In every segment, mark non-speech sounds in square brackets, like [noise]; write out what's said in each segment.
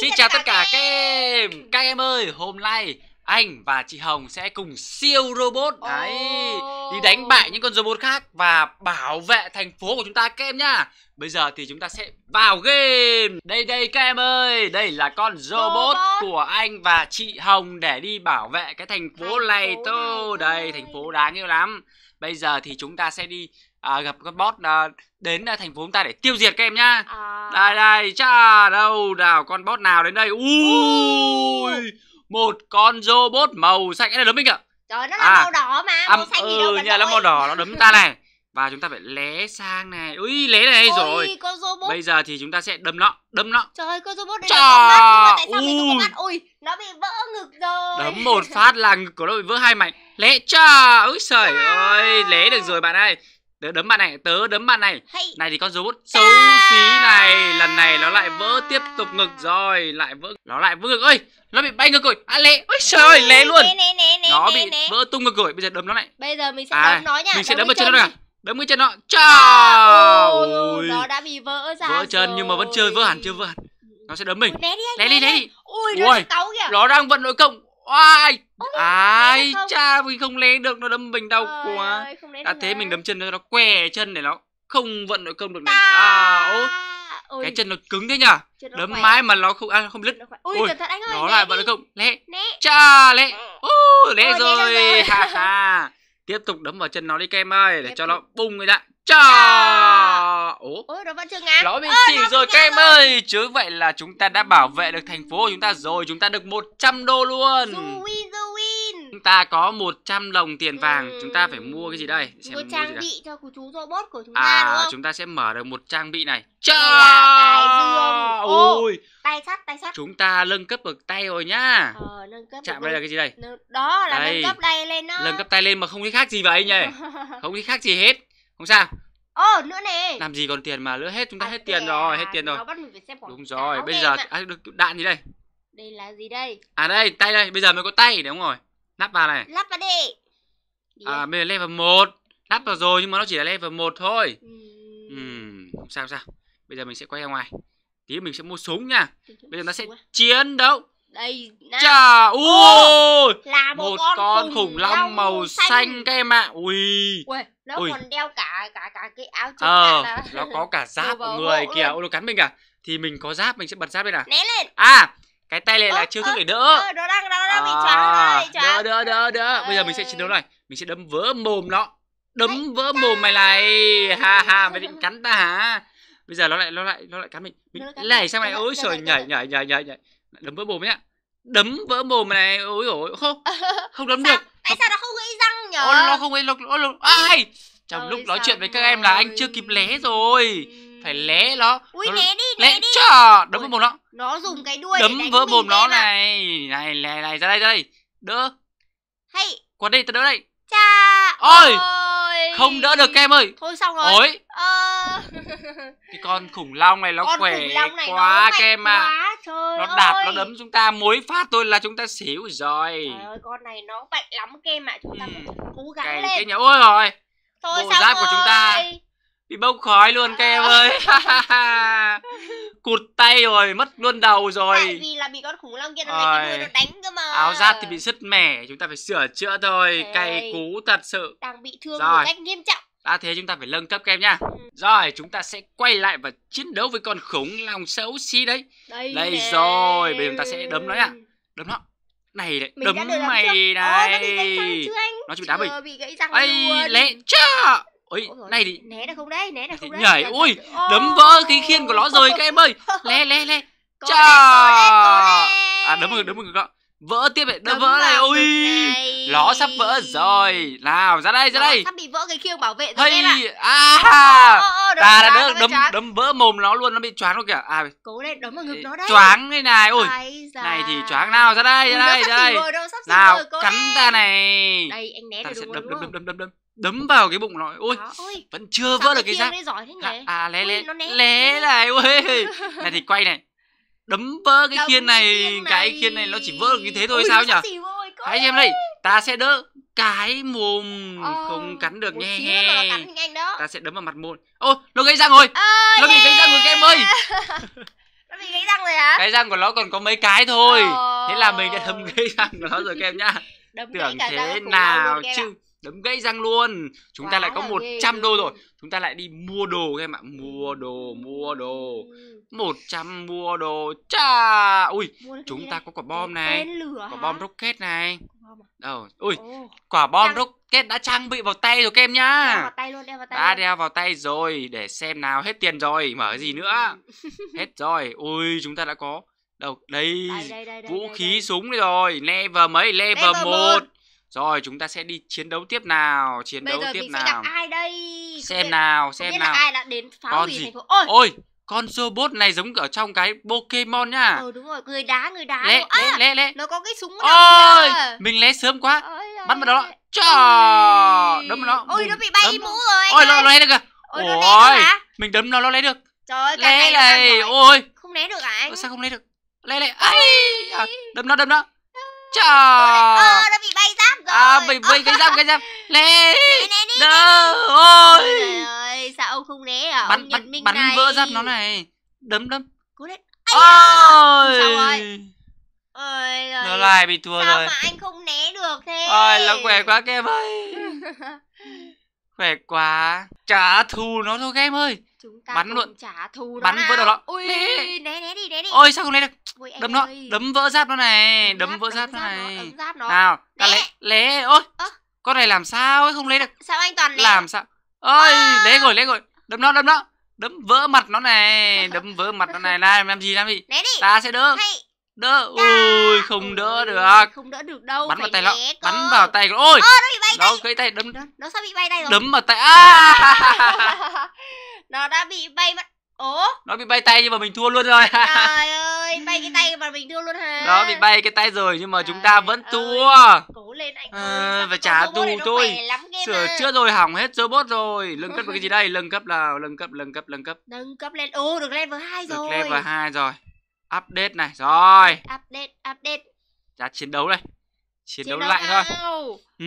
Xin chào tất cả các em Các em ơi, hôm nay anh và chị Hồng sẽ cùng siêu robot đấy đi đánh bại những con robot khác và bảo vệ thành phố của chúng ta các em nhá. Bây giờ thì chúng ta sẽ vào game. Đây đây các em ơi, đây là con robot, robot. của anh và chị Hồng để đi bảo vệ cái thành phố thành này phố tô. Này. Đây thành phố đáng yêu lắm. Bây giờ thì chúng ta sẽ đi à, gặp con boss à, đến à, thành phố chúng ta để tiêu diệt các em nhá. À... Đây đây, cha đâu nào con boss nào đến đây. Ui. Ui một con robot màu xanh cái này đúng mình ạ trời nó là à, màu đỏ mà màu xanh ừ, gì đâu nhà nó màu đỏ nó đấm ta này và chúng ta phải lé sang này ui lé này Ôi, rồi con robot. bây giờ thì chúng ta sẽ đâm nó đâm nó trời con robot này trời. nó mắt tại sao mình không mắt ui nó bị vỡ ngực rồi đấm một phát là ngực của nó bị vỡ hai mảnh lé cha ui trời ơi lé được rồi bạn ơi Tớ đấm bạn này, tớ đấm bạn này hey. Này thì con robot xấu xí này Lần này nó lại vỡ tiếp tục ngực rồi Lại vỡ, nó lại vỡ ngực ơi Nó bị bay ngực rồi, à lê ôi trời ơi lé luôn nè, nè, nè, Nó bị vỡ tung ngực rồi, bây giờ đấm nó lại Bây giờ mình sẽ à, đấm nó nha Mình sẽ đấm vào chân nó nào đấm cái chân nó chào ôi nó đã bị vỡ ra vỡ chân rồi. nhưng mà vẫn chưa vỡ hẳn chưa vỡ hẳn nó sẽ đấm mình né đi né đi né đi ôi nó ôi, nó đang vận nội công Oai Ai cha vì không lé được nó đâm mình đau Ôi quá ơi, Đã thế mà. mình đấm chân nó, nó què chân để nó Không vận nội công được này à, ô. Ôi. Cái chân nó cứng thế nhỉ Đấm khỏe. mãi mà nó không à, không lứt Ôi, Ôi cẩn anh ơi Nó lại vận nội công Lé Cha lé ờ. Ô lé rồi Ha ha Tiếp tục đấm vào chân nó đi kem ơi Để Tiếp cho nó bung người ra cho Ủa nó vẫn chưa ngã Nó bị xỉu rồi kem ơi Chứ vậy là chúng ta đã bảo vệ được thành phố của chúng ta rồi Chúng ta được 100 đô luôn Zui Zui Chúng ta có 100 đồng tiền vàng, ừ. chúng ta phải mua cái gì đây? Xem mua trang bị cho chú robot của chúng à, ta đúng không? chúng ta sẽ mở được một trang bị này. Trời ơi. Tay sắt, tay sắt. Chúng ta nâng cấp được tay rồi nhá. Ờ, nâng cấp. Chạm đây là cái gì đây? Đó là đây. nâng cấp tay lên đó. Nâng cấp tay lên mà không thấy khác gì vậy nhỉ? [laughs] không thấy khác gì hết. Không sao. Ồ nữa nè Làm gì còn tiền mà lỡ hết chúng ta à, hết tiền rồi Hết tiền rồi Đúng rồi bây giờ à, đạn gì đây Đây là gì đây À đây tay đây bây giờ mới có tay đúng rồi Lắp vào này. Lắp vào đi. À, bây giờ level 1. Lắp vào ừ. rồi nhưng mà nó chỉ là level 1 thôi. Ừ. Uhm, không sao không sao. Bây giờ mình sẽ quay ra ngoài. Tí mình sẽ mua súng nha. Bây giờ nó sẽ chiến đấu. Đây. Nào. Chà, ui. Là một, một con, con khủng long màu xanh, các em ạ. Ui. Ui, nó ui. còn đeo cả cả cả cái áo chống ờ, nó có cả [laughs] giáp của người kìa. Ôi nó cắn mình à. Thì mình có giáp mình sẽ bật giáp lên à. Né lên. À, cái tay này là chiêu thức ờ, để đỡ ờ, nó đang nó đang bị choáng à, bị choáng đỡ đỡ đỡ đỡ bây giờ mình sẽ chiến đấu này mình sẽ đấm vỡ mồm nó đấm vỡ mồm mày này ha ha mày định cắn ta hả bây giờ nó lại nó lại nó lại cắn mình mình lẩy sang mày ôi trời nhảy nhảy nhảy nhảy nhảy đấm vỡ mồm nhá đấm vỡ mồm này ôi ôi không [laughs] không đấm được tại sao nó không gãy răng nhở nó không gãy lộc lộc ai trong lúc nói chuyện với các em là anh chưa kịp lé rồi phải lé nó Ui, lé đi lé, lé đi chà đấm vào mồm nó nó dùng cái đuôi đấm vỡ mồm nó à? này này lè này ra đây ra đây đỡ hay quạt đi tao đỡ đây cha ôi, ôi không đỡ được em ơi thôi xong rồi ôi ờ... [laughs] cái con khủng long này nó con khỏe này quá nó kem à. nó đạp nó đấm chúng ta mối phát thôi là chúng ta xỉu rồi trời ơi con này nó mạnh lắm kem ạ à. chúng ta ừ. cố gắng cái, lên cái nhà ôi rồi bộ giáp của chúng ta Bị bốc khói luôn các em ơi [laughs] Cụt tay rồi, mất luôn đầu rồi Tại vì là bị con khủng long kia nó người nó đánh cơ mà Áo giáp thì bị sứt mẻ, chúng ta phải sửa chữa thôi Thế Cay cú thật sự Đang bị thương rồi. một cách nghiêm trọng Đã thế chúng ta phải nâng cấp các em nha ừ. Rồi, chúng ta sẽ quay lại và chiến đấu với con khủng long xấu xí đấy Đây, đây nè. rồi, bây giờ chúng ta sẽ đấm nó nha Đấm nó này đấy, đấm mày này Ô, nó bị đá răng bị gãy răng Ây, lẹ chưa ôi này thì né được không đấy né được không đấy nhảy ui đấm vỡ khí khiên của nó [laughs] rồi các em ơi le le lé chà à đấm vào đấm vào các vỡ tiếp này đấm vỡ này ui nó sắp vỡ rồi nào ra đây ra đây sắp bị vỡ cái khiêng bảo vệ rồi em ạ à ta đã đỡ đấm đấm vỡ mồm nó luôn nó bị choáng luôn kìa à cố lên đấm vào ngực nó đấy choáng thế này ui này thì choáng nào ra đây ra đây ra đây nào cắn ta này đây anh né được đúng không đấm đấm đấm đấm đấm đấm vào cái bụng nói ôi, ôi vẫn chưa vỡ được cái răng à, dạ, à lé lé lé này ôi [laughs] này thì quay này đấm vỡ cái khiên này, này cái khiên này nó chỉ vỡ được như thế thôi ôi, sao nhỉ hãy xem đây ta sẽ đỡ cái mồm ờ, không cắn được nghe, ta sẽ đấm vào mặt mồm ô nó gãy răng rồi ờ, nó bị gãy răng rồi các em ơi [laughs] nó bị gãy răng rồi hả cái răng của nó còn có mấy cái thôi ờ... thế là mình đã thâm ờ. gãy răng của nó rồi các em nhá đấm tưởng thế nào chứ đấm gãy răng luôn chúng Quá ta lại có 100 đô rồi chúng ta lại đi mua đồ các em ạ mua đồ mua đồ 100 ừ. mua đồ cha ui chúng ta có quả bom này quả bom rocket này Đâu. ui quả bom rocket đã trang bị vào tay rồi các em nhá đã đeo vào tay rồi để xem nào hết tiền rồi mở cái gì nữa ừ. [laughs] hết rồi ui chúng ta đã có đâu đây, đây, đây, đây vũ khí súng rồi level mấy level một rồi chúng ta sẽ đi chiến đấu tiếp nào, chiến Bây đấu giờ tiếp mình nào. Sẽ gặp ai đây? Xem nào, xem biết nào. Là ai đã đến phá Con hủy gì? thành phố. Ôi. Ôi, con robot này giống ở trong cái Pokemon nhá. Ừ đúng rồi, người đá người đá. Lẹ, à, lẹ, lẹ, Nó có cái súng Ôi, à. mình lé sớm quá. Ôi, Bắt vào đó. Chà, đấm nó. Ôi nó bị bay đấm. mũ rồi. Ôi nó lé được à. Ôi, Mình đấm nó nó lé được. Trời ơi, cái này Ôi. Không lé được à anh? Sao không lé được? Lé lẹ. Ai. đấm nó, đấm nó. Chà. Ờ nó bị bay À, mình mình cái dăm cái dăm. [laughs] Lê. Đơ. Ôi. Trời ơi, sao ông không né à? Bắn bắn bắn vỡ dăm nó này. Đấm đấm. Cố lên. Ôi. Sao rồi? Ôi rồi. Nó lại bị thua sao rồi. Sao mà anh không né được thế? Ôi, nó khỏe quá các em ơi. [laughs] khỏe quá. Trả thù nó thôi các em ơi. Chúng ta bắn luôn. trả thù Bắn vỡ đầu nó. Ui, né. né đi, né đi. Ôi sao không né được? Ôi, đấm nó, đấm vỡ giáp nó này, đấm, đấm vỡ giáp, nó này. Nào, ta né. lé, lé. Ôi. Con này làm sao ấy không lấy được? Sao anh toàn Làm sao? Ôi, à. lé rồi, lé rồi. Đấm nó, đấm nó. Đấm vỡ mặt nó này, [laughs] đấm vỡ mặt nó này. Này, làm gì làm gì? Né đi. Ta sẽ đỡ. đỡ ui không đỡ được không đỡ được đâu bắn vào tay nó bắn vào tay ôi nó bị nó gãy tay đấm nó sao bị bay đây rồi đấm vào tay [laughs] à [laughs] nó đã bị bay mất ố nó bị bay tay nhưng mà mình thua luôn rồi trời [laughs] ơi bay cái tay mà mình thua luôn hả nó bị bay cái tay rồi nhưng mà trời chúng ta vẫn ơi. thua cố lên anh ờ, ơi à, phải trả tù thôi sửa à. chữa rồi hỏng hết robot rồi nâng cấp là cái gì [laughs] đây nâng cấp là nâng cấp nâng cấp nâng cấp nâng cấp lên ô được level hai rồi được level hai rồi update này rồi update update ra chiến đấu đây chiến, chiến đấu, đấu lại thôi ừ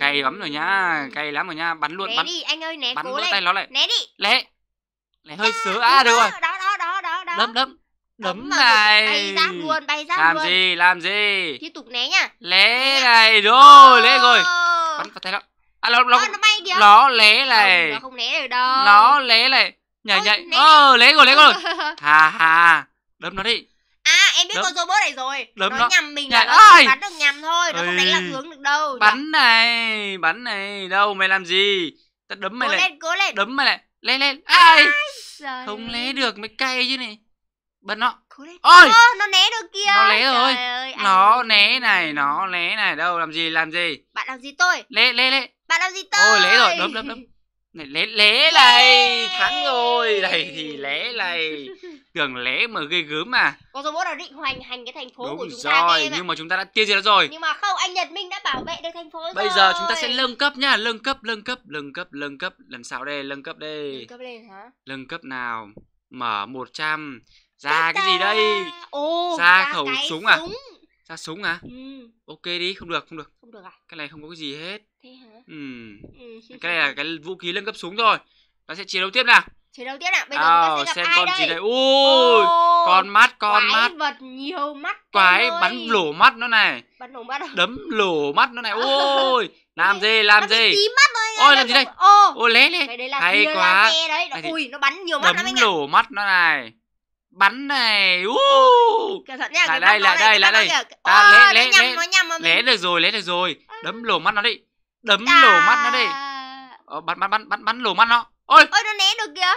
cay lắm rồi nhá cay lắm rồi nhá bắn luôn né bắn đi anh ơi né bắn cố luôn tay nó lại né đi né né hơi sớ à, được rồi đó đó đó đó đó đấm đấm đấm này bay ra luôn bay giáp làm luôn. gì làm gì tiếp tục né nhá, lé này ờ. rồi lé rồi bắn vào tay nó à nó nó ờ, nó, bay kìa. nó lé này nó không lé được đâu nó lé này nhảy nhảy ơ, ờ, lé rồi lé rồi [laughs] hà hà đấm nó đi em biết Đúng. con robot này rồi Đúng nó, nó nhầm mình là nó bắn được nhầm thôi nó Ê. không đánh lạc hướng được đâu bắn dạ. này bắn này đâu mày làm gì tao đấm mày cố lại lên, cố lên. đấm mày lại lên lên ai Trời không lấy được mày cay chứ này Bắn nó ôi Ô, nó né được kia nó né rồi ơi, nó né này nó né này đâu làm gì làm gì bạn làm gì tôi lé lé lé bạn làm gì tôi ôi lấy rồi đấm đấm đấm này lẽ lé này thắng rồi này thì lẽ này [laughs] tưởng lẽ mà ghê gớm mà con robot là định hoành hành cái thành phố Đúng của chúng rồi, ta nhưng mà chúng ta đã tiêu diệt nó rồi nhưng mà không anh Nhật Minh đã bảo vệ được thành phố bây rồi bây giờ chúng ta sẽ nâng cấp nhá nâng cấp nâng cấp nâng cấp nâng cấp lần sau đây nâng cấp đây nâng cấp lên hả nâng cấp nào mở 100 ra cái gì đây Ồ, ra, ra khẩu súng à súng. ra súng à ừ. ok đi không được không được không được à cái này không có cái gì hết thế hả ừ. ừ. cái này là cái vũ khí nâng cấp súng thôi nó sẽ chiến đấu tiếp nào chiến đấu tiếp nào bây giờ à, chúng ta sẽ gặp xem ai con đây? đây ui oh, con mắt con quái mắt vật nhiều mắt quái ơi. bắn lổ mắt nó này bắn lổ mắt à? đấm lổ mắt nó này ờ. ôi làm gì làm nó gì ôi làm gì đây ôi oh. lé lé hay quá đấy. ui nó bắn nhiều mắt đấm lổ mắt nó này bắn này uh. cẩn thận nha lại đây lại đây lại đây ta ờ, lé lé lé lé được rồi lé được rồi ừ. đấm lổ mắt nó đi Đấm à... lổ mắt nó đi ờ, Bắn bắn bắn bắn bắn lổ mắt nó Ôi Ôi nó né được kìa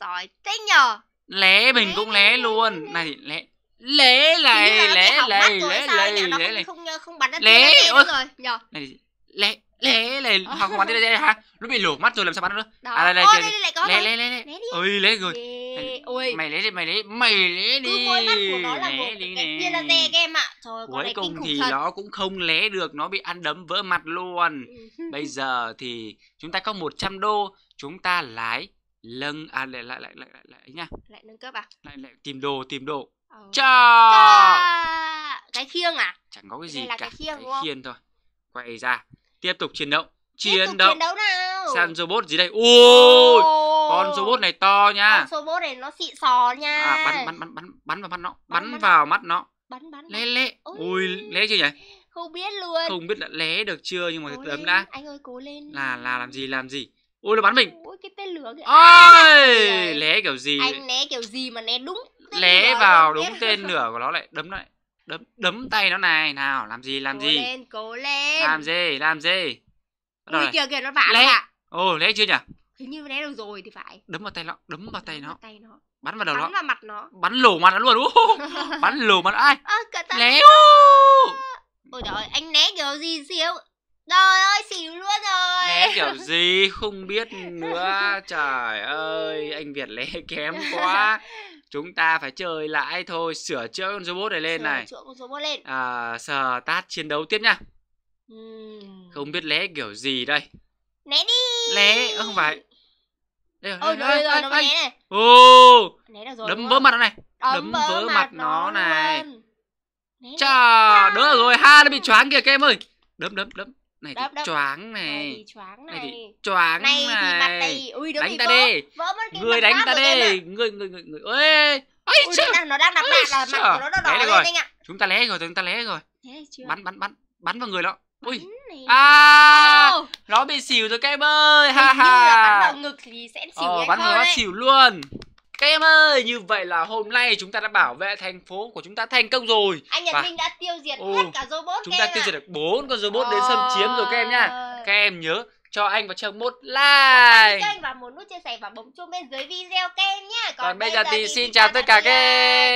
Giỏi thế nhờ Lé mình lé, cũng lé, lé luôn lé. Này lé Lé này lé này lé này lé này Không không bắn ra lé ôi rồi Nhờ Này lé lẹ lẹ hoàng hoàng lẹ lẹ ha nó bị lổ mắt rồi làm sao bắn nữa Đó. à lẹ lẹ Ôi, lẹ lẹ lẹ lẹ lẹ ôi lẹ rồi Ôi. mày lấy đi mày lấy mày lấy đi cứ mỗi mắt của nó là một cái kia là dè em ạ trời cuối cùng thì thật. nó cũng không lé được nó bị ăn đấm vỡ mặt luôn [laughs] bây giờ thì chúng ta có 100 đô chúng ta lái lâng à lại lại lại lại lại, lại nha lại nâng cấp à lại lại tìm đồ tìm đồ ờ. cho cái khiêng à chẳng có cái gì Đây là cả cái khiêng, cái khiêng thôi quay ra tiếp tục chiến đấu chiến đấu nào san robot gì đây ui con robot này to nha con robot này nó xịn sò nha à, bắn bắn bắn bắn bắn vào mắt nó bắn, bắn, vào mắt nó bắn bắn lé lé ui lé chưa nhỉ không biết luôn không biết là lé được chưa nhưng mà cố tấm đã anh ơi cố lên là là làm gì làm gì ui nó bắn mình ôi cái tên lửa kìa ôi lé kiểu gì anh lé kiểu gì mà né đúng lé vào đúng tên lửa của nó lại đấm lại đấm đấm tay nó này nào làm gì làm cố gì lên cố lên làm gì làm gì Ui, kìa kìa nó vả lẽ à. ồ lẽ chưa nhỉ hình như lẽ được rồi thì phải đấm vào tay nó đấm vào tay nó tay nó bắn vào đầu bắn nó bắn vào mặt nó bắn lổ mặt nó luôn [laughs] bắn lổ mặt ai à, lé ôi trời anh né kiểu gì xíu Trời ơi xỉu luôn rồi Lé kiểu [laughs] gì không biết nữa Trời ơi anh Việt lé kém quá [laughs] chúng ta phải chơi lại thôi sửa chữa con robot này lên sửa này chữa con robot lên à, sờ tát chiến đấu tiếp nhá ừ. không biết lé kiểu gì đây né đi lé ờ, không phải đây rồi, Ôi, đây, rồi, đây, rồi, đây, đây. Ồ, rồi, đấm vỡ mặt nó này đấm, vỡ mặt, nó này chà đỡ rồi ha nó bị choáng kìa các em ơi đấm đấm đấm này đập, thì đập. choáng này này thì choáng này, này này, thì đánh ta đi người đánh ta đi người người người người ơi ơi chứ nó đang đập bạn là mặt của nó đỏ lên rồi. anh ạ chúng ta lé rồi chúng ta lé rồi bắn bắn bắn bắn vào người đó ui à nó bị xỉu rồi các em ơi ha ha bắn vào ngực thì sẽ xỉu oh, bắn vào nó xỉu luôn các em ơi, như vậy là hôm nay chúng ta đã bảo vệ thành phố của chúng ta thành công rồi. Anh Nhật và... Minh đã tiêu diệt ừ, hết cả robot Chúng ta tiêu diệt được bốn con robot đến xâm chiếm rồi các em nhá. Các em nhớ cho anh và Trương một like. và một nút chia sẻ và bấm chuông bên dưới video các em nhé. Còn, Còn bây giờ thì xin chào tất cả các em.